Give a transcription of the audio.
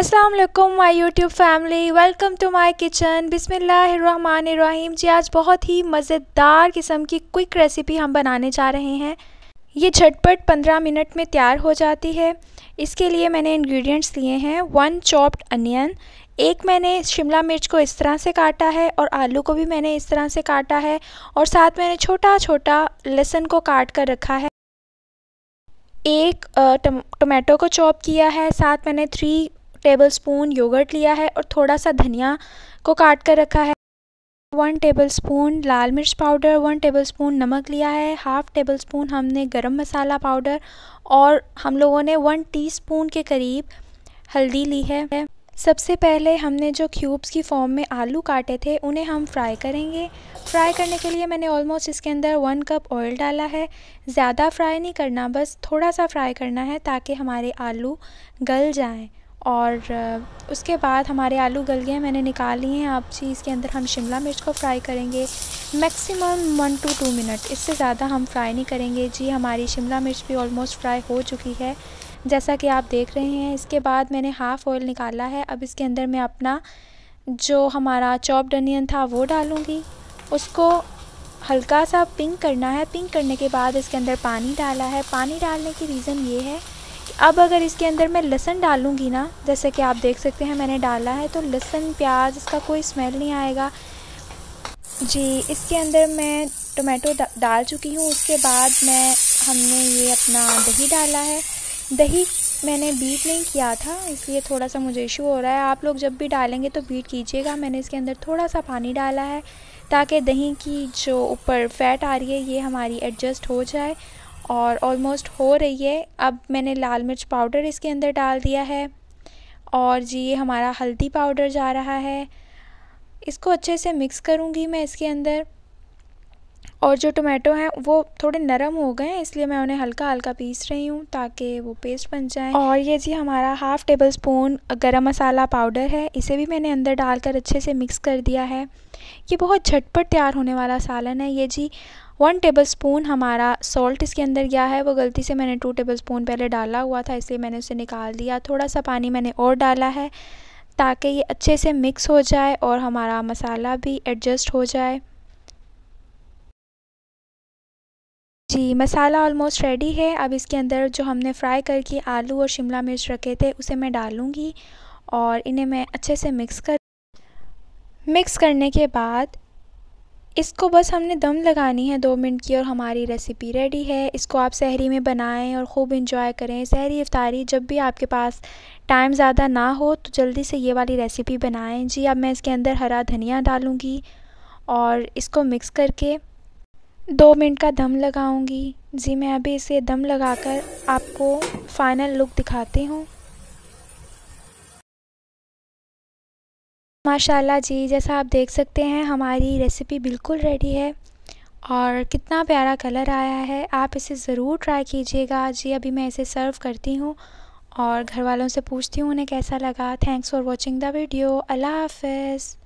Aslam my YouTube family welcome to my kitchen बिसमीम जी आज बहुत ही मज़ेदार किस्म की क्विक रेसिपी हम बनाने जा रहे हैं ये झटपट 15 मिनट में तैयार हो जाती है इसके लिए मैंने इंग्रेडिएंट्स लिए हैं वन चॉप्ड अनियन एक मैंने शिमला मिर्च को इस तरह से काटा है और आलू को भी मैंने इस तरह से काटा है और साथ मैंने छोटा छोटा लहसुन को काट कर रखा है एक टमाटो को चॉप किया है साथ मैंने थ्री टेबलस्पून योगर्ट लिया है और थोड़ा सा धनिया को काट कर रखा है वन टेबलस्पून लाल मिर्च पाउडर वन टेबलस्पून नमक लिया है हाफ़ टेबल स्पून हमने गरम मसाला पाउडर और हम लोगों ने वन टीस्पून के करीब हल्दी ली है सबसे पहले हमने जो क्यूब्स की फॉर्म में आलू काटे थे उन्हें हम फ्राई करेंगे फ्राई करने के लिए मैंने ऑलमोस्ट इसके अंदर वन कप ऑयल डाला है ज़्यादा फ्राई नहीं करना बस थोड़ा सा फ्राई करना है ताकि हमारे आलू गल जाएँ और उसके बाद हमारे आलू गल गए मैंने निकाल लिए हैं आप जी इसके अंदर हम शिमला मिर्च को फ्राई करेंगे maximum one two two minute इससे ज़्यादा हम फ्राई नहीं करेंगे जी हमारी शिमला मिर्च भी ऑलमोस्ट फ्राई हो चुकी है जैसा कि आप देख रहे हैं इसके बाद मैंने हाफ़ ऑयल निकाला है अब इसके अंदर मैं अपना जो हमारा चॉप्ड अनियन था वो डालूँगी उसको हल्का सा पिंक करना है पिंक करने के बाद इसके अंदर पानी डाला है पानी डालने की रीज़न ये है अब अगर इसके अंदर मैं लहसन डालूँगी ना जैसे कि आप देख सकते हैं मैंने डाला है तो लहसन प्याज इसका कोई स्मेल नहीं आएगा जी इसके अंदर मैं टोमेटो डाल चुकी हूँ उसके बाद मैं हमने ये अपना दही डाला है दही मैंने बीट नहीं किया था इसलिए थोड़ा सा मुझे इशू हो रहा है आप लोग जब भी डालेंगे तो बीट कीजिएगा मैंने इसके अंदर थोड़ा सा पानी डाला है ताकि दही की जो ऊपर फैट आ रही है ये हमारी एडजस्ट हो जाए और ऑलमोस्ट हो रही है अब मैंने लाल मिर्च पाउडर इसके अंदर डाल दिया है और जी ये हमारा हल्दी पाउडर जा रहा है इसको अच्छे से मिक्स करूँगी मैं इसके अंदर और जो टोमेटो हैं वो थोड़े नरम हो गए हैं इसलिए मैं उन्हें हल्का हल्का पीस रही हूँ ताकि वो पेस्ट बन जाए और ये जी हमारा हाफ़ टेबल स्पून गर्म मसाला पाउडर है इसे भी मैंने अंदर डालकर अच्छे से मिक्स कर दिया है ये बहुत झटपट तैयार होने वाला सालन है ये जी वन टेबल स्पून हमारा सॉल्ट इसके अंदर गया है वो गलती से मैंने टू टेबल स्पून पहले डाला हुआ था इसलिए मैंने उसे निकाल दिया थोड़ा सा पानी मैंने और डाला है ताकि ये अच्छे से मिक्स हो जाए और हमारा मसाला भी एडजस्ट हो जाए जी मसाला ऑलमोस्ट रेडी है अब इसके अंदर जो हमने फ्राई करके आलू और शिमला मिर्च रखे थे उसे मैं डालूँगी और इन्हें मैं अच्छे से मिक्स कर मिक्स करने के बाद इसको बस हमने दम लगानी है दो मिनट की और हमारी रेसिपी रेडी है इसको आप सहरी में बनाएं और ख़ूब इंजॉय करें सहरी इफ्तारी जब भी आपके पास टाइम ज़्यादा ना हो तो जल्दी से ये वाली रेसिपी बनाएं जी अब मैं इसके अंदर हरा धनिया डालूँगी और इसको मिक्स करके दो मिनट का दम लगाऊंगी जी मैं अभी इसे दम लगाकर आपको फाइनल लुक दिखाती हूँ माशाल्लाह जी जैसा आप देख सकते हैं हमारी रेसिपी बिल्कुल रेडी है और कितना प्यारा कलर आया है आप इसे ज़रूर ट्राई कीजिएगा जी अभी मैं इसे सर्व करती हूँ और घर वालों से पूछती हूँ उन्हें कैसा लगा thanks for watching the video अल्लाह हाफिज़